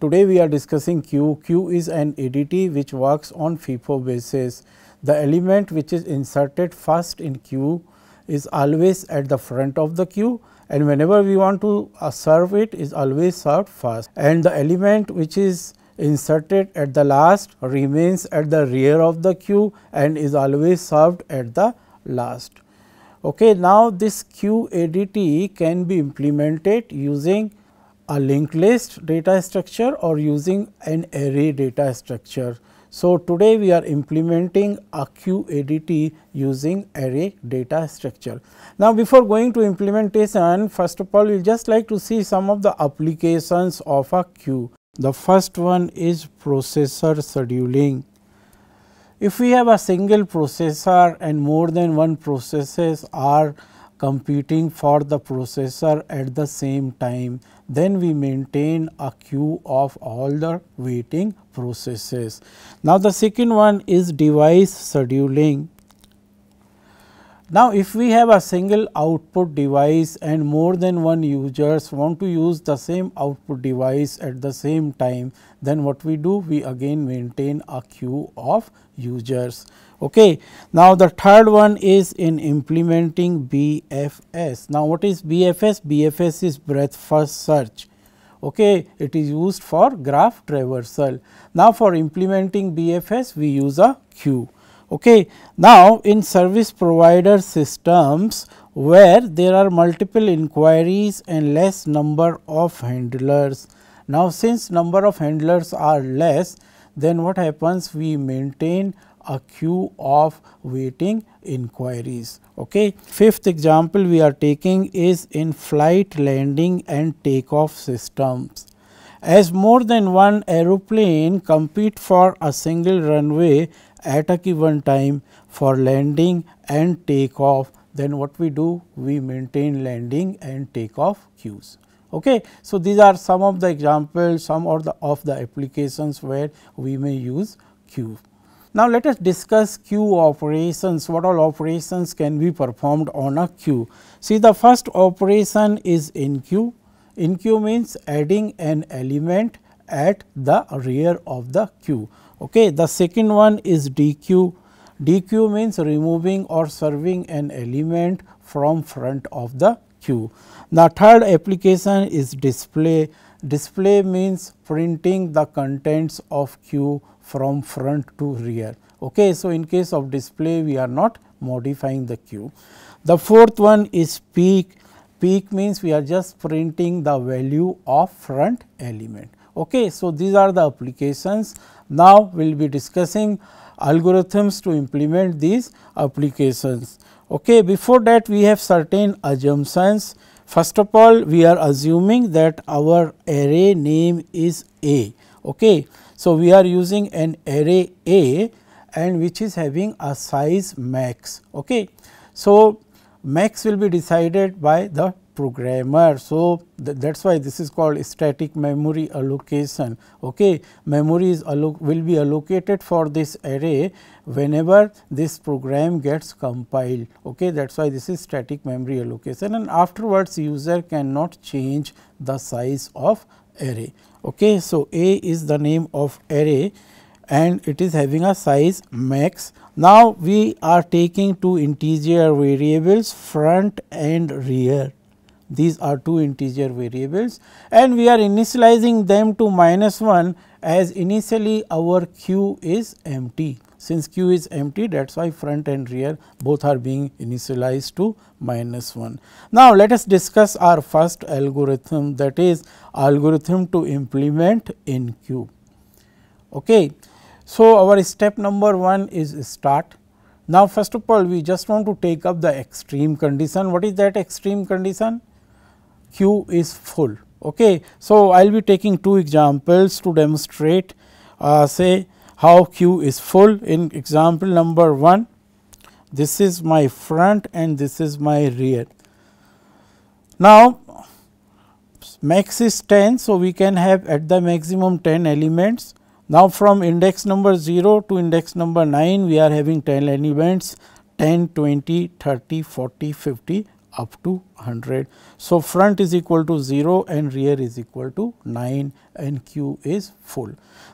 Today we are discussing Q. Q is an ADT which works on FIFO basis. The element which is inserted first in Q is always at the front of the queue and whenever we want to uh, serve it is always served first and the element which is inserted at the last remains at the rear of the queue and is always served at the last. Okay, now, this ADT can be implemented using a linked list data structure or using an array data structure. So, today we are implementing a QADT using array data structure. Now, before going to implementation, first of all, we just like to see some of the applications of a queue. The first one is processor scheduling. If we have a single processor and more than one processes are competing for the processor at the same time, then we maintain a queue of all the waiting processes. Now, the second one is device scheduling now, if we have a single output device and more than one users want to use the same output device at the same time, then what we do? We again maintain a queue of users. Okay. Now, the third one is in implementing BFS. Now, what is BFS? BFS is breadth first search. Okay, it is used for graph traversal. Now, for implementing BFS, we use a queue. Okay. Now, in service provider systems where there are multiple inquiries and less number of handlers. Now, since number of handlers are less then what happens we maintain a queue of waiting inquiries. Okay. Fifth example we are taking is in flight landing and takeoff systems. As more than one aeroplane compete for a single runway at a given time for landing and takeoff, then what we do? We maintain landing and takeoff queues. Okay. So, these are some of the examples, some of the, of the applications where we may use queue. Now, let us discuss queue operations, what all operations can be performed on a queue. See the first operation is in queue. In queue means adding an element at the rear of the queue. Okay. The second one is dq. dq means removing or serving an element from front of the queue. The third application is display. Display means printing the contents of queue from front to rear. Okay. So, in case of display we are not modifying the queue. The fourth one is peak. Peak means we are just printing the value of front element. Okay. So, these are the applications. Now, we will be discussing algorithms to implement these applications. Okay. Before that, we have certain assumptions. First of all, we are assuming that our array name is A. Okay. So, we are using an array A and which is having a size max. Okay. So, max will be decided by the programmer. So, th that is why this is called static memory allocation. Okay. Memory is will be allocated for this array whenever this program gets compiled. Okay. That is why this is static memory allocation and afterwards user cannot change the size of array. Okay. So, A is the name of array and it is having a size max. Now, we are taking two integer variables front and rear these are two integer variables and we are initializing them to minus 1 as initially our q is empty. Since q is empty that is why front and rear both are being initialized to minus 1. Now, let us discuss our first algorithm that is algorithm to implement in q. Okay. So, our step number 1 is start. Now, first of all we just want to take up the extreme condition. What is that extreme condition? Q is full. Okay. So, I will be taking two examples to demonstrate uh, say how Q is full in example number 1 this is my front and this is my rear. Now, max is 10. So, we can have at the maximum 10 elements. Now, from index number 0 to index number 9 we are having 10 elements 10, 20, 30, 40, 50 up to 100. So, front is equal to 0 and rear is equal to 9 and Q is full.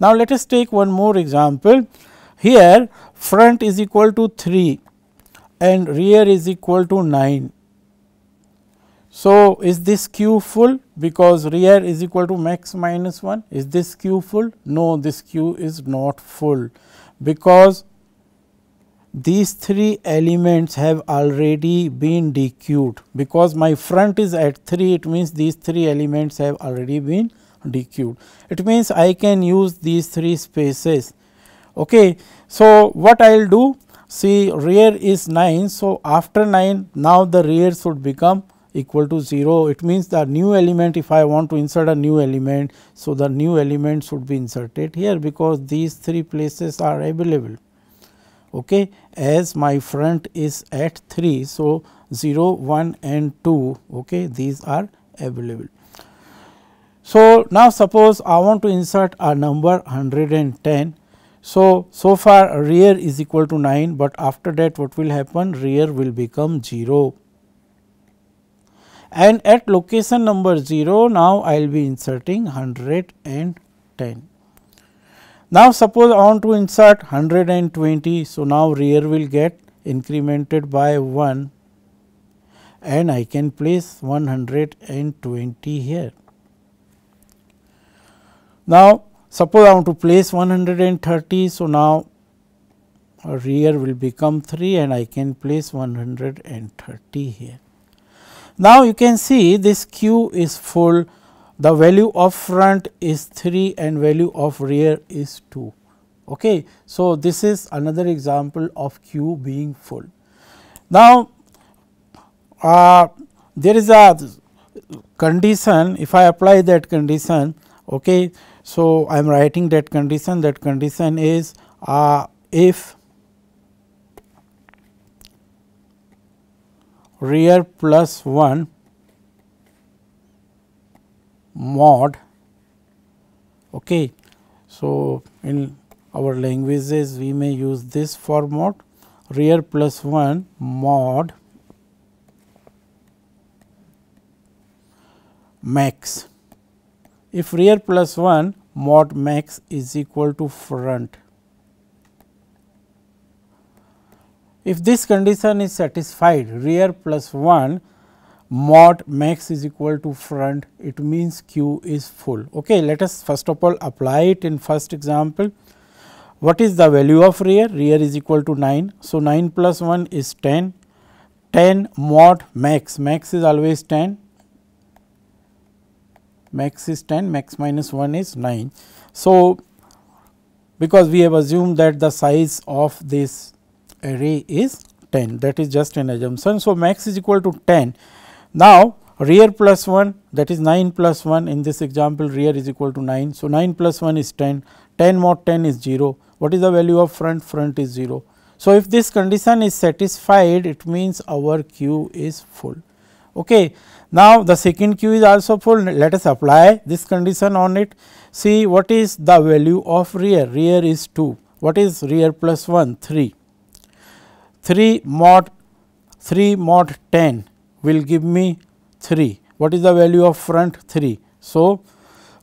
Now, let us take one more example. Here front is equal to 3 and rear is equal to 9. So, is this Q full because rear is equal to max minus 1 is this Q full? No this Q is not full because these three elements have already been dequeued because my front is at 3 it means these three elements have already been dequeued. It means I can use these three spaces. Okay. So, what I will do see rear is 9. So, after 9 now the rear should become equal to 0 it means the new element if I want to insert a new element. So, the new element should be inserted here because these three places are available okay as my front is at 3 so 0 1 and 2 okay these are available so now suppose i want to insert a number 110 so so far rear is equal to 9 but after that what will happen rear will become 0 and at location number 0 now i will be inserting 110 now, suppose I want to insert 120. So, now rear will get incremented by 1 and I can place 120 here. Now, suppose I want to place 130. So, now rear will become 3 and I can place 130 here. Now, you can see this queue is full the value of front is 3 and value of rear is 2. Okay. So, this is another example of queue being full. Now, uh, there is a condition if I apply that condition. Okay. So, I am writing that condition that condition is uh, if rear plus 1 mod okay. So, in our languages we may use this for mod rear plus 1 mod max. If rear plus 1 mod max is equal to front. If this condition is satisfied rear plus 1 mod max is equal to front it means q is full okay let us first of all apply it in first example what is the value of rear rear is equal to 9 so 9 plus 1 is 10 10 mod max max is always 10 max is 10 max minus 1 is 9 so because we have assumed that the size of this array is 10 that is just an assumption so max is equal to 10 now, rear plus 1 that is 9 plus 1 in this example rear is equal to 9. So, 9 plus 1 is 10, 10 mod 10 is 0. What is the value of front? Front is 0. So, if this condition is satisfied it means our queue is full. Okay. Now, the second queue is also full let us apply this condition on it. See what is the value of rear? Rear is 2. What is rear plus 1? 3. 3 mod 3 mod 10 will give me 3. What is the value of front? 3. So,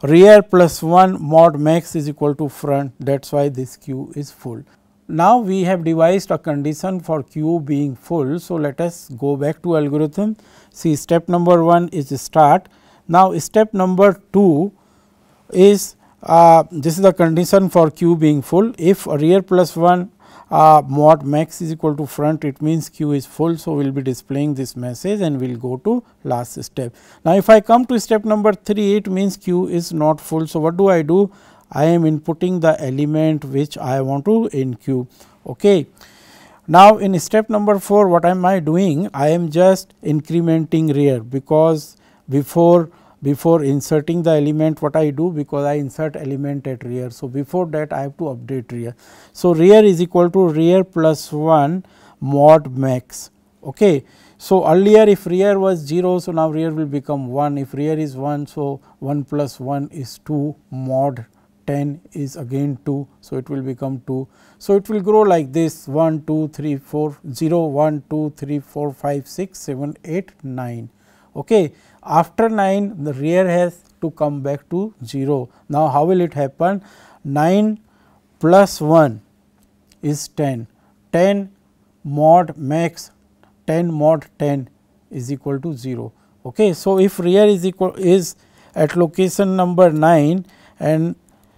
rear plus 1 mod max is equal to front that is why this queue is full. Now, we have devised a condition for queue being full. So, let us go back to algorithm. See step number 1 is start. Now, step number 2 is uh, this is the condition for queue being full. If rear plus 1 uh, mod max is equal to front it means q is full. So, we will be displaying this message and we will go to last step. Now, if I come to step number 3 it means q is not full. So, what do I do? I am inputting the element which I want to in q. Okay. Now, in step number 4 what am I doing? I am just incrementing rear because before before inserting the element what I do because I insert element at rear. So, before that I have to update rear. So, rear is equal to rear plus 1 mod max. Okay. So, earlier if rear was 0, so now rear will become 1. If rear is 1, so 1 plus 1 is 2 mod 10 is again 2. So, it will become 2. So, it will grow like this 1, 2, 3, 4, 0, 1, 2, 3, 4, 5, 6, 7, 8, 9. Okay. After 9, the rear has to come back to 0. Now, how will it happen? 9 plus 1 is 10, 10 mod max 10 mod 10 is equal to 0. Okay. So, if rear is equal is at location number 9 and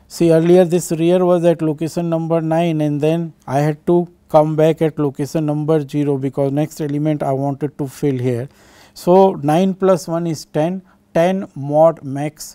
see earlier this rear was at location number 9 and then I had to come back at location number 0 because next element I wanted to fill here. So, 9 plus 1 is 10, 10 mod max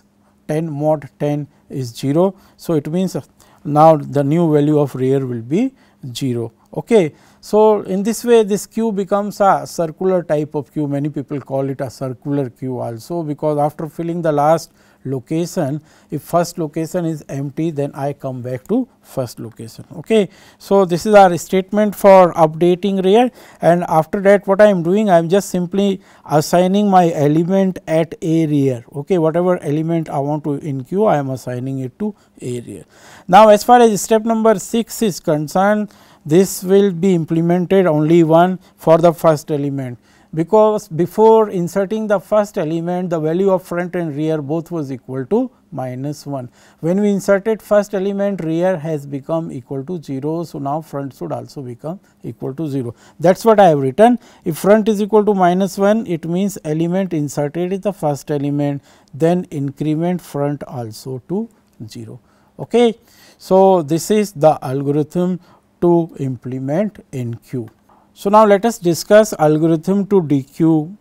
10 mod 10 is 0. So, it means uh, now the new value of rear will be 0. Okay. So, in this way this queue becomes a circular type of queue many people call it a circular queue also because after filling the last location. If first location is empty then I come back to first location. Okay. So, this is our statement for updating real and after that what I am doing I am just simply assigning my element at a rear. Okay. Whatever element I want to in queue I am assigning it to rear. Now, as far as step number 6 is concerned this will be implemented only one for the first element because before inserting the first element the value of front and rear both was equal to minus 1. When we inserted first element rear has become equal to 0. So, now front should also become equal to 0. That is what I have written. If front is equal to minus 1 it means element inserted is the first element then increment front also to 0. Okay. So, this is the algorithm to implement in Q. So, now let us discuss algorithm to dq.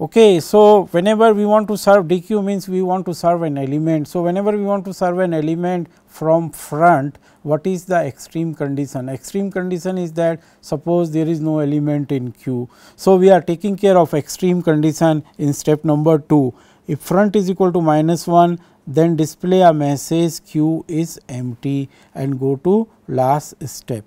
Okay, so, whenever we want to serve dq means we want to serve an element. So, whenever we want to serve an element from front, what is the extreme condition? Extreme condition is that suppose there is no element in q. So, we are taking care of extreme condition in step number 2. If front is equal to minus 1, then display a message q is empty and go to last step.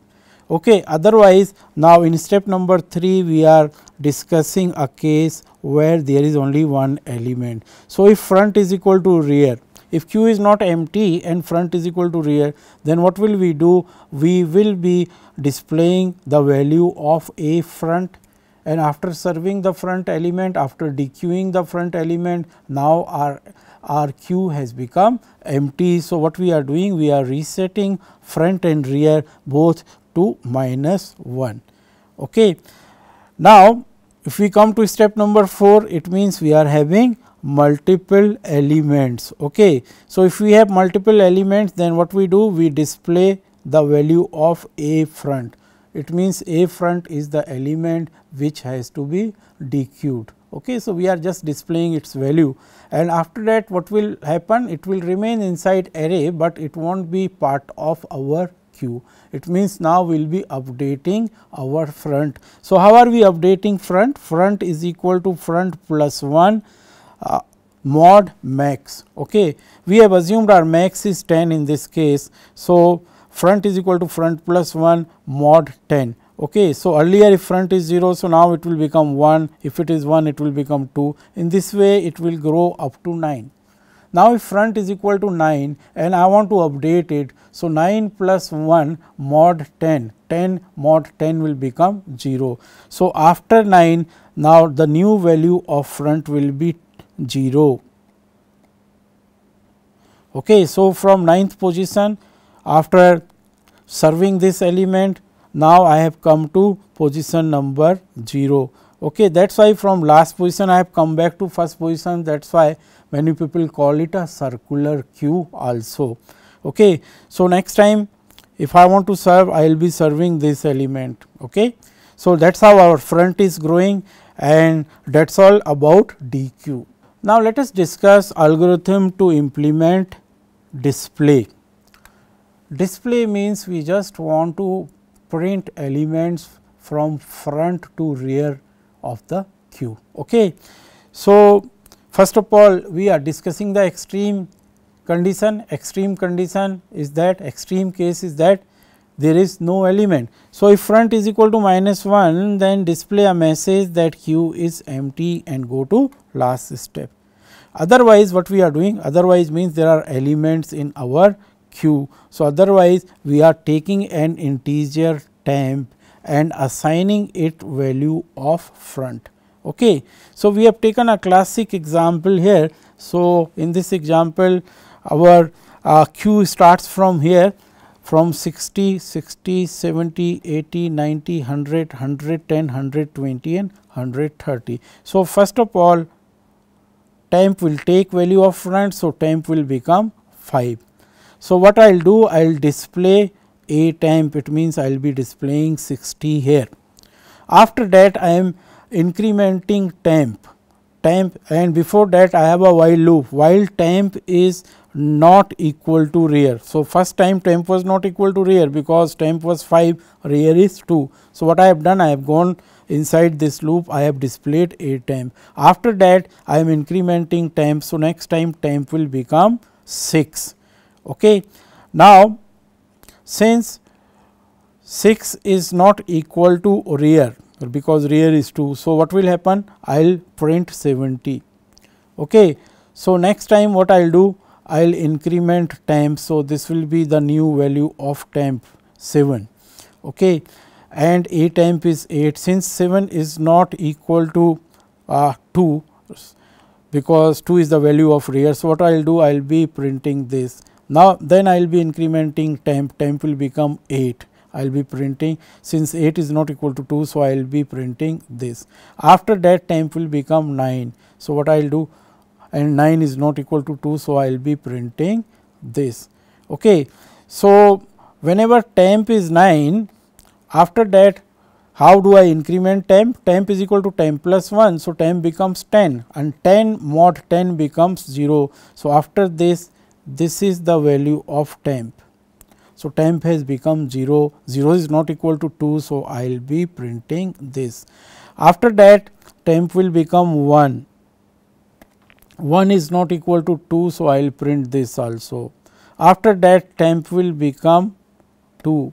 Okay. Otherwise, now in step number 3 we are discussing a case where there is only one element. So, if front is equal to rear, if q is not empty and front is equal to rear, then what will we do? We will be displaying the value of a front and after serving the front element, after dequeuing the front element, now our our queue has become empty. So, what we are doing? We are resetting front and rear both to minus 1. Okay. Now, if we come to step number 4, it means we are having multiple elements. Okay. So, if we have multiple elements, then what we do? We display the value of A front. It means A front is the element which has to be dequeued. Okay. So, we are just displaying its value and after that what will happen? It will remain inside array, but it will not be part of our q. It means now we will be updating our front. So, how are we updating front? Front is equal to front plus 1 uh, mod max. Okay. We have assumed our max is 10 in this case. So, front is equal to front plus 1 mod 10. Okay. So, earlier if front is 0, so now it will become 1, if it is 1 it will become 2. In this way it will grow up to 9. Now, if front is equal to 9 and I want to update it. So, 9 plus 1 mod 10, 10 mod 10 will become 0. So, after 9 now the new value of front will be 0. Okay, so, from 9th position after serving this element now I have come to position number 0. Okay, that is why from last position I have come back to first position that is why many people call it a circular queue also. Okay. So, next time if I want to serve I will be serving this element. Okay. So, that is how our front is growing and that is all about DQ. Now, let us discuss algorithm to implement display. Display means we just want to print elements from front to rear of the queue. Okay. So, First of all, we are discussing the extreme condition, extreme condition is that, extreme case is that there is no element. So, if front is equal to minus 1, then display a message that queue is empty and go to last step. Otherwise, what we are doing, otherwise means there are elements in our queue. So, otherwise we are taking an integer temp and assigning it value of front. Okay. So, we have taken a classic example here. So, in this example our uh, Q starts from here from 60, 60, 70, 80, 90, 100, 110, 120 and 130. So, first of all temp will take value of front. So, temp will become 5. So, what I will do I will display a temp it means I will be displaying 60 here. After that I am incrementing temp temp and before that I have a while loop while temp is not equal to rear. So, first time temp was not equal to rear because temp was 5 rear is 2. So, what I have done I have gone inside this loop I have displayed a temp. After that I am incrementing temp. So, next time temp will become 6. Okay. Now, since 6 is not equal to rear because rear is 2. So, what will happen? I will print 70. Okay. So, next time what I will do? I will increment temp. So, this will be the new value of temp 7. Okay. And A temp is 8 since 7 is not equal to uh, 2 because 2 is the value of rear. So, what I will do? I will be printing this. Now, then I will be incrementing temp, temp will become 8 I will be printing since 8 is not equal to 2. So, I will be printing this. After that temp will become 9. So, what I will do and 9 is not equal to 2. So, I will be printing this. Okay. So, whenever temp is 9 after that how do I increment temp? Temp is equal to temp plus 1. So, temp becomes 10 and 10 mod 10 becomes 0. So, after this, this is the value of temp. So, temp has become 0, 0 is not equal to 2. So, I will be printing this. After that temp will become 1, 1 is not equal to 2. So, I will print this also. After that temp will become 2.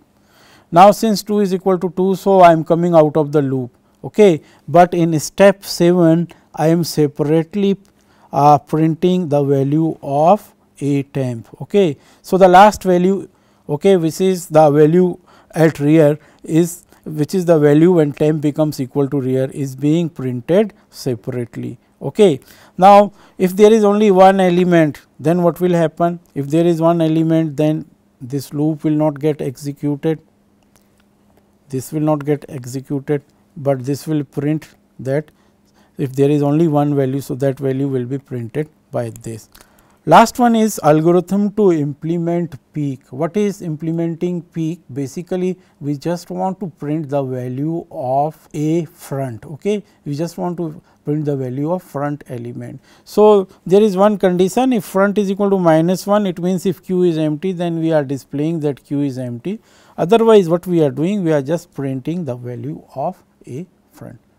Now, since 2 is equal to 2, so I am coming out of the loop. Okay. But in step 7, I am separately uh, printing the value of a temp. Okay. So, the last value okay, which is the value at rear is which is the value when temp becomes equal to rear is being printed separately. Okay. Now, if there is only one element then what will happen? If there is one element then this loop will not get executed, this will not get executed, but this will print that if there is only one value. So, that value will be printed by this. Last one is algorithm to implement peak. What is implementing peak? Basically, we just want to print the value of a front, okay. We just want to print the value of front element. So, there is one condition if front is equal to minus 1 it means if q is empty then we are displaying that q is empty otherwise what we are doing we are just printing the value of a front.